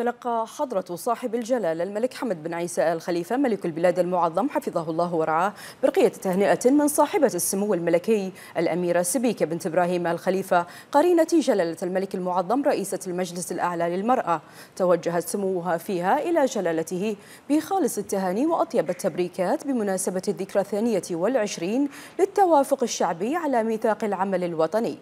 تلقى حضرة صاحب الجلالة الملك حمد بن عيسى آل خليفة ملك البلاد المعظم حفظه الله ورعاه برقية تهنئة من صاحبة السمو الملكي الأميرة سبيكة بنت إبراهيم آل خليفة قرينة جلالة الملك المعظم رئيسة المجلس الأعلى للمرأة توجهت سموها فيها إلى جلالته بخالص التهاني وأطيب التبريكات بمناسبة الذكرى الثانية والعشرين للتوافق الشعبي على ميثاق العمل الوطني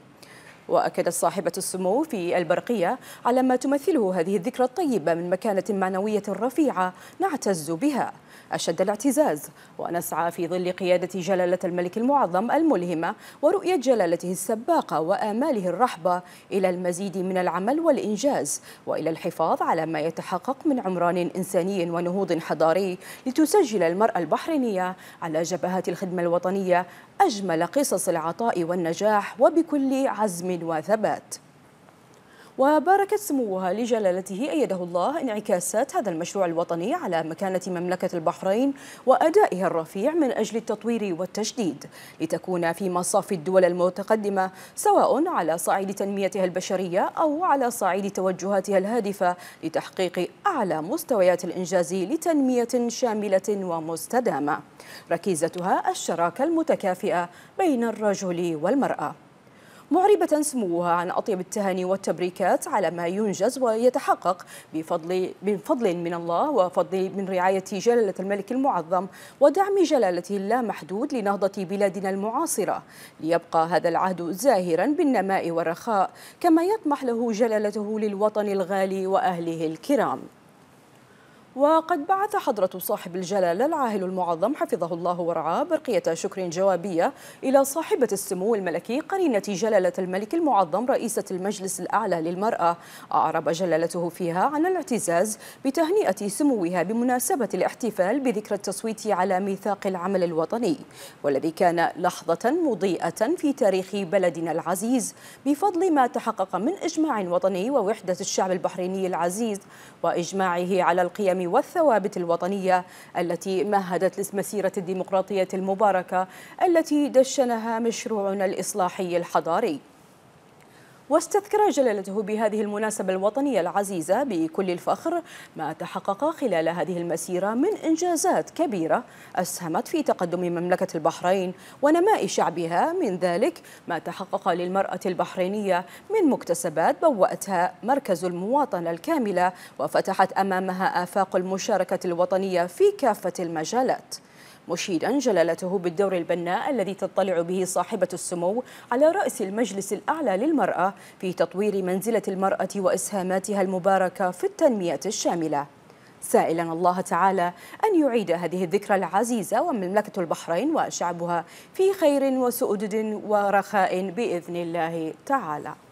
وأكدت صاحبة السمو في البرقية على ما تمثله هذه الذكرى الطيبة من مكانة معنوية رفيعة نعتز بها أشد الاعتزاز ونسعى في ظل قيادة جلالة الملك المعظم الملهمة ورؤية جلالته السباقة وآماله الرحبة إلى المزيد من العمل والإنجاز وإلى الحفاظ على ما يتحقق من عمران إنساني ونهوض حضاري لتسجل المرأة البحرينية على جبهات الخدمة الوطنية أجمل قصص العطاء والنجاح وبكل عزم وثبات وباركت سموها لجلالته أيده الله انعكاسات هذا المشروع الوطني على مكانة مملكة البحرين وأدائها الرفيع من أجل التطوير والتجديد لتكون في مصاف الدول المتقدمة سواء على صعيد تنميتها البشرية أو على صعيد توجهاتها الهادفة لتحقيق أعلى مستويات الإنجاز لتنمية شاملة ومستدامة ركيزتها الشراكة المتكافئة بين الرجل والمرأة معربة سموها عن أطيب التهاني والتبريكات على ما ينجز ويتحقق بفضل من فضل من الله وفضل من رعاية جلالة الملك المعظم ودعم جلالته اللامحدود لنهضة بلادنا المعاصرة ليبقى هذا العهد زاهرا بالنماء والرخاء كما يطمح له جلالته للوطن الغالي وأهله الكرام وقد بعث حضرة صاحب الجلالة العاهل المعظم حفظه الله ورعاه برقية شكر جوابية إلى صاحبة السمو الملكي قرينة جلالة الملك المعظم رئيسة المجلس الأعلى للمرأة أعرب جلالته فيها عن الاعتزاز بتهنئة سموها بمناسبة الاحتفال بذكرى التصويت على ميثاق العمل الوطني والذي كان لحظة مضيئة في تاريخ بلدنا العزيز بفضل ما تحقق من إجماع وطني ووحدة الشعب البحريني العزيز وإجماعه على القيام القيم والثوابت الوطنية التي مهدت لمسيرة الديمقراطية المباركة التي دشنها مشروعنا الإصلاحي الحضاري واستذكر جلالته بهذه المناسبة الوطنية العزيزة بكل الفخر ما تحقق خلال هذه المسيرة من إنجازات كبيرة أسهمت في تقدم مملكة البحرين ونماء شعبها من ذلك ما تحقق للمرأة البحرينية من مكتسبات بوأتها مركز المواطنة الكاملة وفتحت أمامها آفاق المشاركة الوطنية في كافة المجالات مشيدا جلالته بالدور البناء الذي تطلع به صاحبة السمو على رأس المجلس الأعلى للمرأة في تطوير منزلة المرأة وإسهاماتها المباركة في التنمية الشاملة سائلا الله تعالى أن يعيد هذه الذكرى العزيزة ومملكة البحرين وشعبها في خير وسؤدد ورخاء بإذن الله تعالى